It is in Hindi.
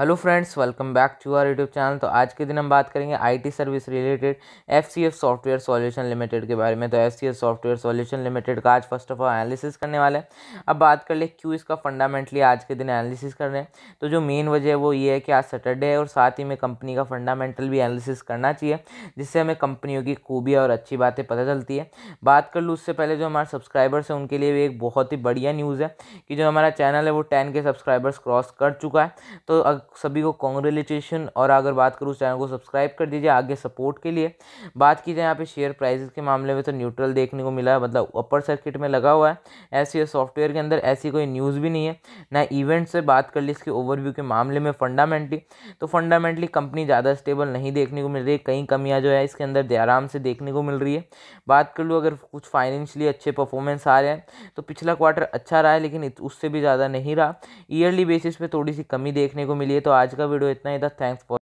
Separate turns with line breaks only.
hello friends welcome back to our YouTube channel तो आज के दिन हम बात करेंगे IT service related FCF software solution limited के बारे में तो एफसीएफ सॉफ्टवेयर सॉल्यूशन लिमिटेड का आज फर्स्ट ऑफ ऑल एनालिसिस करने वाला है अब बात कर ले क्यों इसका फंडामेंटली आज के दिन एनालिसिस कर रहे हैं तो जो मेन वजह है वो ये है कि आज सैटरडे है और साथ ही में कंपनी का फंडामेंटल भी एनालिसिस करना चाहिए जिससे हमें कंपनियों की खूबियाँ और अच्छी बातें पता चलती है बात कर लूँ उससे पहले जो हमारे सब्सक्राइबर्स हैं उनके लिए भी एक बहुत ही बढ़िया न्यूज़ है कि जो हमारा चैनल है वो टेन के सब्सक्राइबर्स क्रॉस कर चुका है तो सभी को कॉन्ग्रेचुलेशन और अगर बात करूँ चैनल को सब्सक्राइब कर दीजिए आगे सपोर्ट के लिए बात की जाए यहाँ पे शेयर प्राइसेस के मामले में तो न्यूट्रल देखने को मिला है मतलब अपर सर्किट में लगा हुआ है ऐसी सॉफ्टवेयर के अंदर ऐसी कोई न्यूज़ भी नहीं है ना इवेंट से बात कर ली इसके ओवरव्यू के मामले में फंडामेंटली तो फंडामेंटली कंपनी ज़्यादा स्टेबल नहीं देखने को मिल रही है कई कमियाँ जो है इसके अंदर आराम से देखने को मिल रही है बात कर लूँ अगर कुछ फाइनेंशियली अच्छे परफॉर्मेंस आ रहे हैं तो पिछला क्वार्टर अच्छा रहा है लेकिन उससे भी ज़्यादा नहीं रहा ईयरली बेसिस पर थोड़ी सी कमी देखने को मिली लिए तो आज का वीडियो इतना ही था थैंक्स फॉर